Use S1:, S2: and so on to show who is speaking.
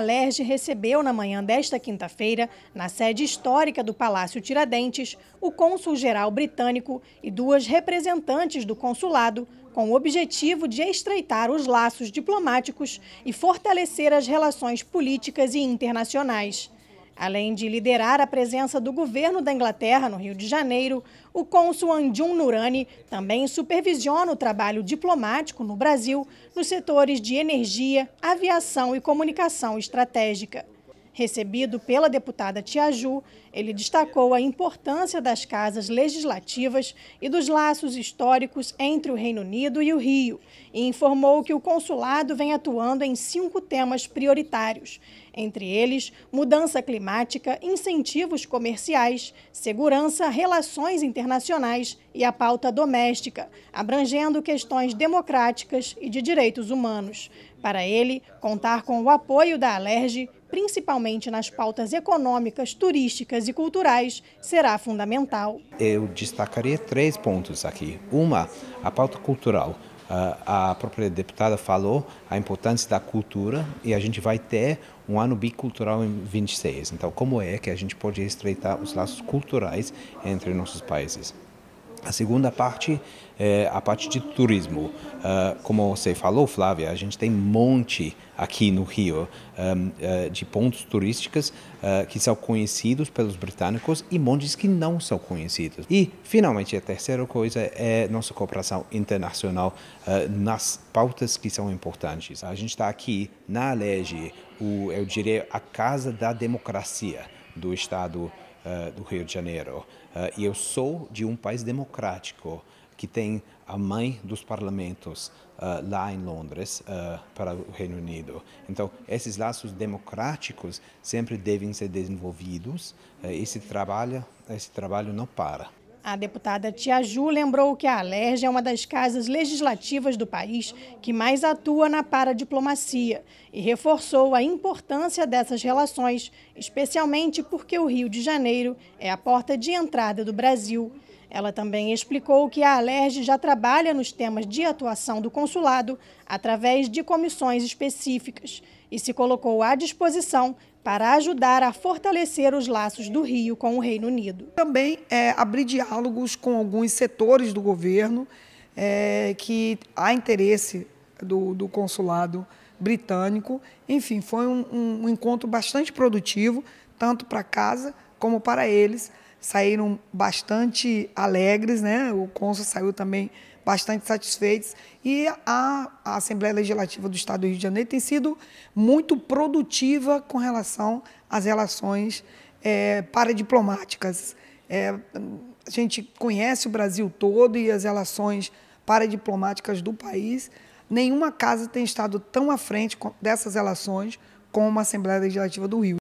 S1: Alerge recebeu na manhã desta quinta-feira, na sede histórica do Palácio Tiradentes, o cônsul-geral britânico e duas representantes do consulado, com o objetivo de estreitar os laços diplomáticos e fortalecer as relações políticas e internacionais. Além de liderar a presença do governo da Inglaterra no Rio de Janeiro, o cônsul Anjum Nurani também supervisiona o trabalho diplomático no Brasil nos setores de energia, aviação e comunicação estratégica. Recebido pela deputada Tiaju, ele destacou a importância das casas legislativas e dos laços históricos entre o Reino Unido e o Rio e informou que o consulado vem atuando em cinco temas prioritários, entre eles mudança climática, incentivos comerciais, segurança, relações internacionais e a pauta doméstica, abrangendo questões democráticas e de direitos humanos. Para ele, contar com o apoio da Alerj, principalmente nas pautas econômicas, turísticas e culturais, será fundamental.
S2: Eu destacaria três pontos aqui. Uma, a pauta cultural ah, a própria deputada falou a importância da cultura e a gente vai ter um ano bicultural em 26. Então, como é que a gente pode estreitar os laços culturais entre nossos países? A segunda parte é a parte de turismo. Uh, como você falou, Flávia, a gente tem um monte aqui no Rio um, uh, ah, ah, de pontos turísticos uh, que são conhecidos pelos britânicos e montes que não são conhecidos. E, finalmente, a terceira coisa é nossa cooperação internacional nas pautas que são importantes. A gente está aqui na Alege, o, eu diria, a casa da democracia do Estado eh, do Rio de Janeiro. Eh, e eu sou de um país democrático que tem a mãe dos parlamentos uh, lá em Londres uh, para o Reino Unido. Então, esses laços democráticos sempre devem ser desenvolvidos. Uh, esse trabalho, esse trabalho não para.
S1: A deputada Tia Ju lembrou que a Alerj é uma das casas legislativas do país que mais atua na paradiplomacia e reforçou a importância dessas relações, especialmente porque o Rio de Janeiro é a porta de entrada do Brasil. Ela também explicou que a Alerj já trabalha nos temas de atuação do consulado através de comissões específicas e se colocou à disposição para ajudar a fortalecer os laços do Rio com o Reino Unido.
S3: Também é, abrir diálogos com alguns setores do governo é, que há interesse do, do, consulado britânico. Enfim, foi um, um encontro bastante produtivo, tanto para casa como para eles saíram bastante alegres, né? O Consul saiu também bastante satisfeitos. E a, a, Assembleia Legislativa do Estado do Rio de Janeiro tem sido muito produtiva com relação às relações é, paradiplomáticas. É, a gente conhece o Brasil todo e as relações paradiplomáticas do país. Nenhuma casa tem estado tão à frente dessas relações como a Assembleia Legislativa do Rio.